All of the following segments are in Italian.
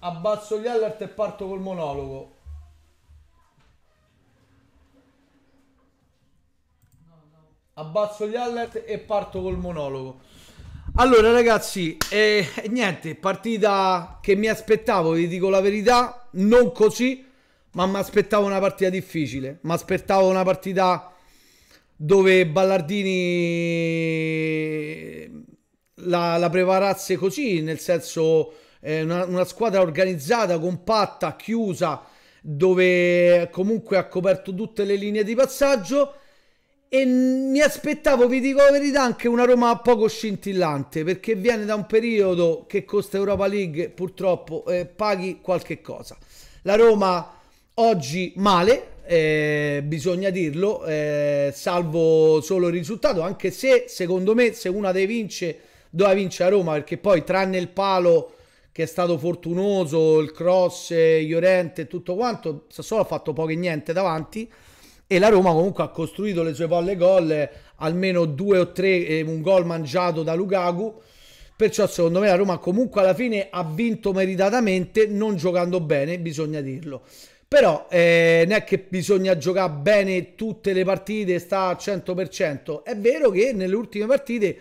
abbasso gli alert e parto col monologo. Abbazzo gli alert e parto col monologo. Allora ragazzi, eh, niente, partita che mi aspettavo, vi dico la verità, non così, ma mi aspettavo una partita difficile, mi aspettavo una partita dove Ballardini eh, la, la preparasse così, nel senso eh, una, una squadra organizzata, compatta, chiusa, dove comunque ha coperto tutte le linee di passaggio e mi aspettavo, vi dico la verità, anche una Roma poco scintillante perché viene da un periodo che costa Europa League purtroppo eh, paghi qualche cosa. La Roma oggi male, eh, bisogna dirlo, eh, salvo solo il risultato, anche se secondo me se una dei vince doveva vincere a Roma perché poi tranne il palo che è stato fortunoso, il cross, Iorente e tutto quanto, Sassuolo ha fatto poco e niente davanti e la Roma comunque ha costruito le sue palle gol, almeno due o tre, eh, un gol mangiato da Lukaku, perciò secondo me la Roma comunque alla fine ha vinto meritatamente, non giocando bene, bisogna dirlo. Però eh, non è che bisogna giocare bene tutte le partite, sta al 100%. È vero che nelle ultime partite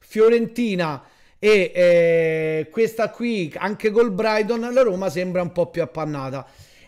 Fiorentina, e eh, questa qui anche col Brighton la Roma sembra un po' più appannata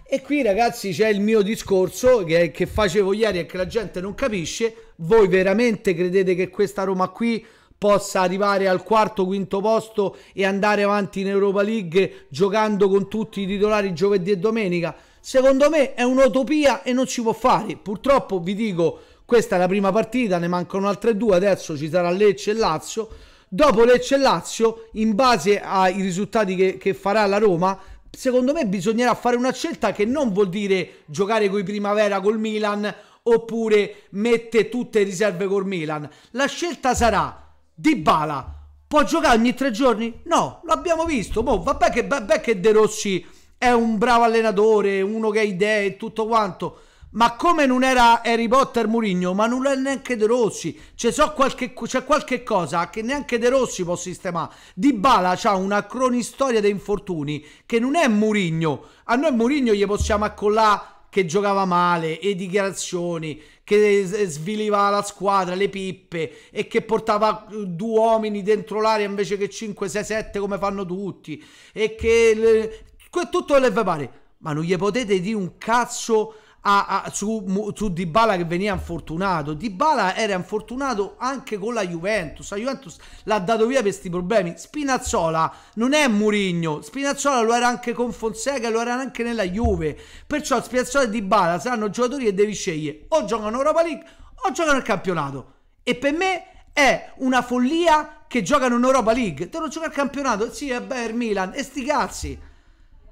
e qui ragazzi c'è il mio discorso che, che, facevo ieri e che la gente non capisce voi veramente credete che questa Roma qui possa arrivare al quarto quinto posto e andare avanti in Europa League giocando con tutti i titolari giovedì e domenica secondo me è un'utopia e non si può fare purtroppo vi dico questa è la prima partita ne mancano altre due adesso ci sarà Lecce e Lazio dopo Lecce Lazio, in base ai risultati che, che farà la Roma, secondo me bisognerà fare una scelta che non vuol dire giocare con i primavera col Milan oppure mette tutte le riserve col Milan. La scelta sarà di Bala. Può giocare ogni tre giorni? No, l'abbiamo visto. Boh, vabbè che, vabbè che De Rossi è un bravo allenatore, uno che ha idee e tutto quanto. Ma come non era Harry Potter Murigno, ma non è neanche De Rossi. C'è so qualche, qualche, cosa che neanche De Rossi può sistemare. Di Bala c'ha una cronistoria di infortuni che non è Murigno. A noi Murigno gli possiamo accollare che giocava male e dichiarazioni, che eh, sviliva la squadra, le pippe e che portava eh, due uomini dentro l'area invece che 5, 6, 7 come fanno tutti e che le, tutto le pare. Ma non gli potete dire un cazzo a, a, su, su Dybala che veniva infortunato. Dybala era infortunato anche con la Juventus. La Juventus l'ha dato via per questi problemi. Spinazzola non è Murigno. Spinazzola lo era anche con Fonseca, e lo era anche nella Juve. Perciò Spinazzola e Dybala saranno giocatori che devi scegliere. O giocano Europa League o giocano il campionato. E per me è una follia che giocano in Europa League. Devono giocare al campionato. Sì, è Bayern Milan. E sti cazzi.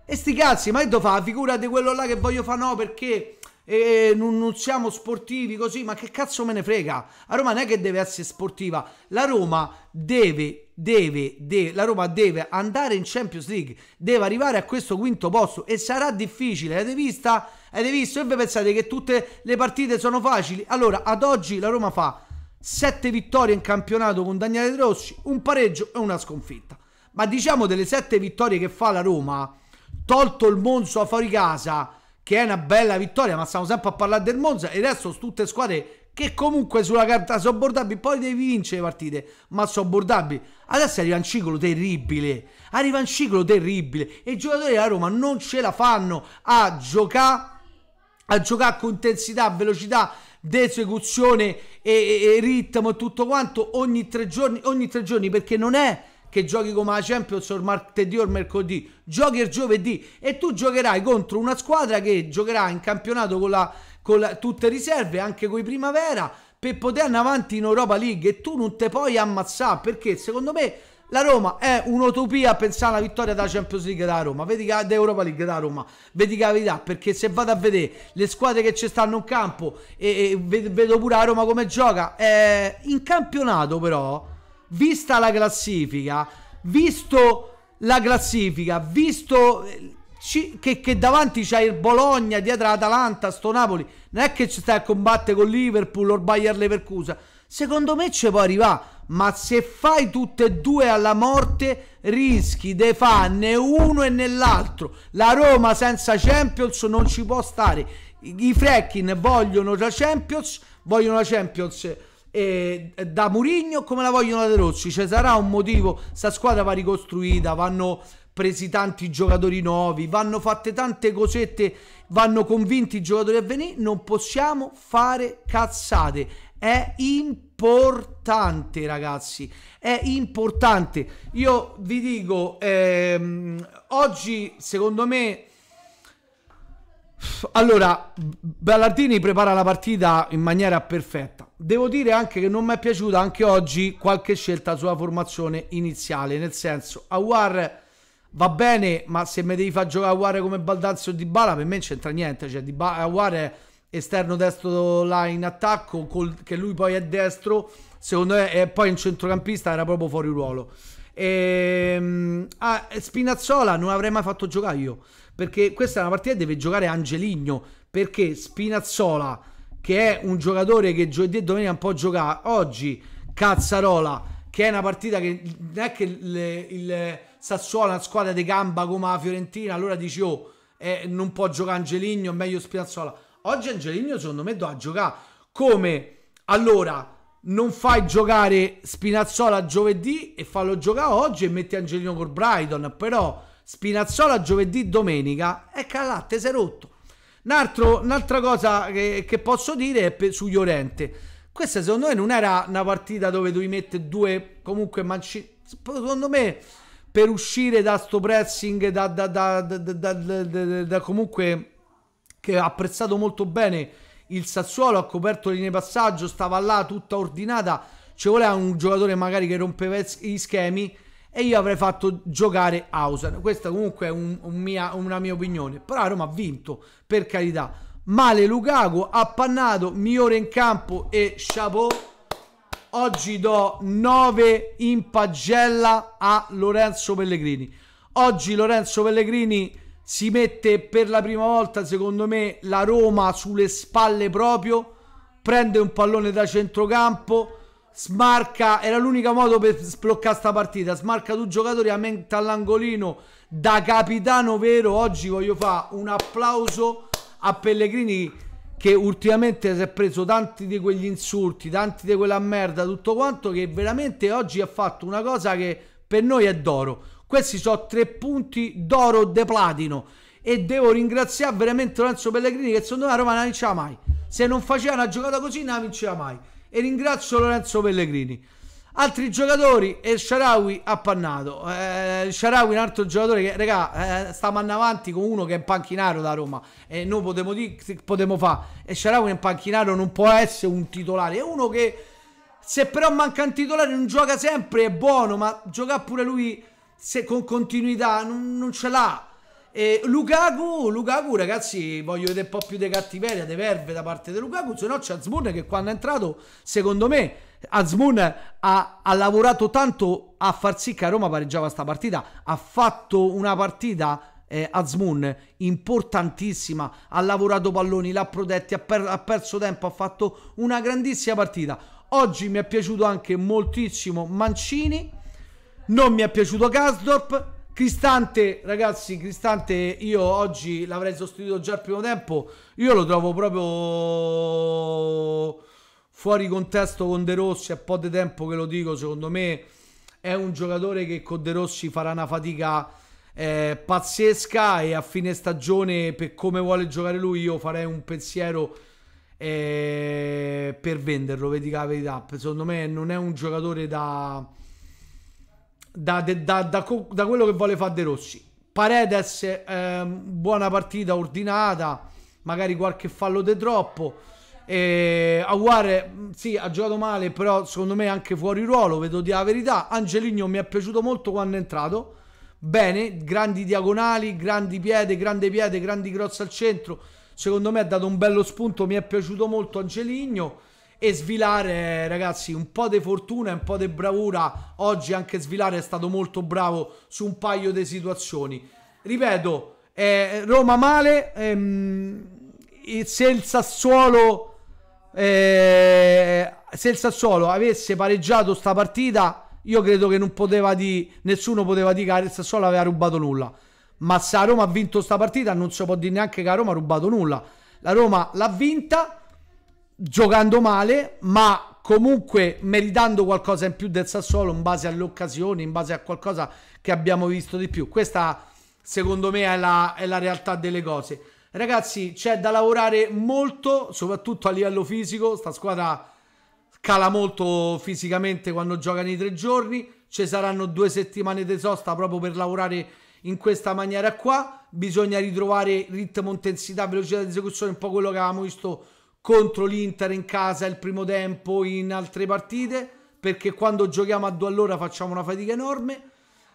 E sti cazzi, ma io devo fare la figura di quello là che voglio fare no perché e non, non, siamo sportivi così, ma che cazzo me ne frega? La Roma non è che deve essere sportiva, la Roma deve, deve, deve, la Roma deve andare in Champions League, deve arrivare a questo quinto posto e sarà difficile, avete vista? Avete visto? E voi pensate che tutte le partite sono facili? Allora, ad oggi la Roma fa 7 vittorie in campionato con Daniele Rossi, un pareggio e una sconfitta. Ma diciamo delle 7 vittorie che fa la Roma, tolto il Monzo a fuori casa che è una bella vittoria, ma stiamo sempre a parlare del Monza e adesso sono tutte squadre che comunque sulla carta sono bordabili. poi devi vincere le partite, ma sono bordabili. Adesso arriva un ciclo terribile, arriva un ciclo terribile e i giocatori della Roma non ce la fanno a giocare a giocare con intensità, velocità d'esecuzione e, e, e ritmo e tutto quanto ogni tre giorni, ogni tre giorni perché non è che giochi come la Champions o il martedì o il mercoledì, giochi il giovedì e tu giocherai contro una squadra che giocherà in campionato con, la, con la, tutte riserve, anche con i primavera, per poter andare avanti in Europa League e tu non te puoi ammazzare perché secondo me la Roma è un'utopia pensare alla vittoria della Champions League da Roma, vedi che da Europa League da Roma, vedi che la verità, perché se vado a vedere le squadre che ci stanno in campo e, e vedo pure la Roma come gioca, eh, in campionato però vista la classifica, visto la classifica, visto eh, che, che davanti c'è il Bologna, dietro l'Atalanta, sto Napoli, non è che ci stai a combattere con Liverpool o il Bayer Leverkusen. Secondo me ci può arrivare, ma se fai tutte e due alla morte rischi di né uno e nell'altro. La Roma senza Champions non ci può stare. I Freckin vogliono la Champions, vogliono la Champions eh, da Murigno come la vogliono la De Rossi, cioè sarà un motivo, sta squadra va ricostruita, vanno presi tanti giocatori nuovi, vanno fatte tante cosette, vanno convinti i giocatori a venire, non possiamo fare cazzate, è importante ragazzi, è importante, io vi dico, ehm, oggi secondo me... Allora, Ballardini prepara la partita in maniera perfetta devo dire anche che non mi è piaciuta anche oggi qualche scelta sulla formazione iniziale, nel senso Aguar va bene, ma se mi devi far giocare Aguar come Baldanzio di Bala, per me non c'entra niente, cioè Dybala, è esterno destro là in attacco, col, che lui poi è destro, secondo me e poi in centrocampista era proprio fuori ruolo. E, ehm, ah, Spinazzola non avrei mai fatto giocare io, perché questa è una partita che deve giocare Angeligno, perché Spinazzola che è un giocatore che giovedì e domenica un po' giocare Oggi Cazzarola, che è una partita che non è che il, il Sassuolo è una squadra di gamba come la Fiorentina, allora dici oh, eh, non può giocare Angeligno, meglio Spinazzola. Oggi Angeligno secondo me doveva giocare. Come? Allora, non fai giocare Spinazzola giovedì e fallo giocare oggi e metti Angelino col Brighton, però Spinazzola giovedì domenica e Calatte si è rotto. Un'altra cosa che, che, posso dire è per, su Llorente. Questa secondo me non era una partita dove dovevi mettere due comunque mancini. Secondo me per uscire da sto pressing da, da, da, da, comunque che ha apprezzato molto bene il Sassuolo, ha coperto linee passaggio, stava là tutta ordinata, ci voleva un giocatore magari che rompeva i schemi e io avrei fatto giocare Hauser. Questa comunque è un, un mia, una mia opinione. Però Roma ha vinto, per carità. Male Lukaku, appannato, migliore in campo e chapeau. Oggi do 9 in pagella a Lorenzo Pellegrini. Oggi Lorenzo Pellegrini si mette per la prima volta, secondo me, la Roma sulle spalle proprio, prende un pallone da centrocampo, smarca, era l'unico modo per sbloccare sta partita, smarca due giocatori a mente all'angolino da capitano vero, oggi voglio fare un applauso a Pellegrini che ultimamente si è preso tanti di quegli insulti, tanti di quella merda, tutto quanto che veramente oggi ha fatto una cosa che per noi è d'oro. Questi sono tre punti d'oro de platino e devo ringraziare veramente Lorenzo Pellegrini che secondo me la Roma non vinceva mai. Se non faceva una giocata così non la vinceva mai e ringrazio Lorenzo Pellegrini. Altri giocatori e Sharawi appannato. Eh, Sharawi è un altro giocatore che, regà, eh, stiamo avanti con uno che è un panchinaro da Roma e noi potremmo dire potremmo fare. E Sharawi è un panchinaro, non può essere un titolare. È uno che se però manca un titolare non gioca sempre, è buono, ma gioca pure lui se, con continuità non, non ce l'ha e Lukaku, Lukaku, ragazzi, voglio vedere un po' più di cattiveria, di verve da parte di Lukaku, se no c'è Azmoun che quando è entrato, secondo me, Azmoun ha, ha, lavorato tanto a far sì che a Roma pareggiava questa partita, ha fatto una partita eh, Azmoun importantissima, ha lavorato palloni, l'ha protetti, ha, per, ha perso tempo, ha fatto una grandissima partita. Oggi mi è piaciuto anche moltissimo Mancini, non mi è piaciuto Gasdorp, Cristante, ragazzi, Cristante io oggi l'avrei sostituito già al primo tempo. Io lo trovo proprio fuori contesto con De Rossi. È un po' di tempo che lo dico, secondo me è un giocatore che con De Rossi farà una fatica eh, pazzesca e a fine stagione, per come vuole giocare lui, io farei un pensiero eh, per venderlo, vedi la verità. Secondo me non è un giocatore da da, da, da, da quello che vuole fare De Rossi. Paredes, ehm, buona partita ordinata, magari qualche fallo di troppo. Eh, Aguare sì, ha giocato male, però secondo me anche fuori ruolo, vedo di la verità. Angeligno mi è piaciuto molto quando è entrato. Bene, grandi diagonali, grandi piede, grande piede, grandi cross al centro. Secondo me ha dato un bello spunto, mi è piaciuto molto Angeligno e svilare, ragazzi, un po' di fortuna e un po' di bravura. Oggi anche svilare è stato molto bravo su un paio di situazioni. Ripeto, eh, Roma male, ehm, se il Sassuolo eh, se il Sassuolo avesse pareggiato sta partita, io credo che non poteva di nessuno poteva dire che il Sassuolo aveva rubato nulla. Ma se la Roma ha vinto sta partita, non si può dire neanche che la Roma ha rubato nulla. La Roma l'ha vinta giocando male, ma comunque meritando qualcosa in più del Sassuolo in base alle occasioni, in base a qualcosa che abbiamo visto di più. Questa, secondo me, è la, è la realtà delle cose. Ragazzi, c'è da lavorare molto, soprattutto a livello fisico. Sta squadra cala molto fisicamente quando gioca nei tre giorni. Ci saranno due settimane di sosta proprio per lavorare in questa maniera qua. Bisogna ritrovare ritmo, intensità, velocità di esecuzione, un po' quello che avevamo visto contro l'Inter in casa il primo tempo in altre partite, perché quando giochiamo a due all'ora facciamo una fatica enorme.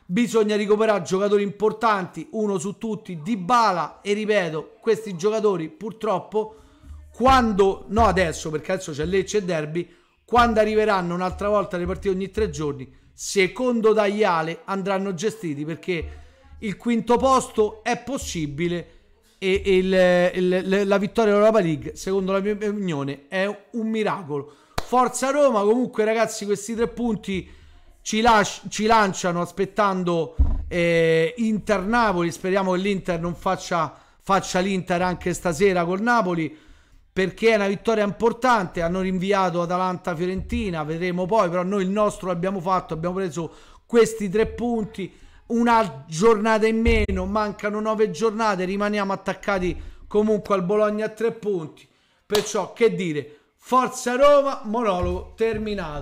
Bisogna recuperare giocatori importanti, uno su tutti, Di Bala e ripeto, questi giocatori purtroppo quando, no adesso perché adesso c'è Lecce e Derby, quando arriveranno un'altra volta le partite ogni tre giorni, secondo Tagliale andranno gestiti perché il quinto posto è possibile e, il, il, la vittoria dell'Europa League, secondo la mia opinione, è un miracolo. Forza Roma, comunque ragazzi, questi tre punti ci, las- ci lanciano aspettando eh, Inter-Napoli, speriamo che l'Inter non faccia, faccia l'Inter anche stasera col Napoli, perché è una vittoria importante, hanno rinviato Atalanta-Fiorentina, vedremo poi, però noi il nostro l'abbiamo fatto, abbiamo preso questi tre punti una giornata in meno, mancano nove giornate, rimaniamo attaccati comunque al Bologna a tre punti. Perciò che dire, Forza Roma, monologo terminato.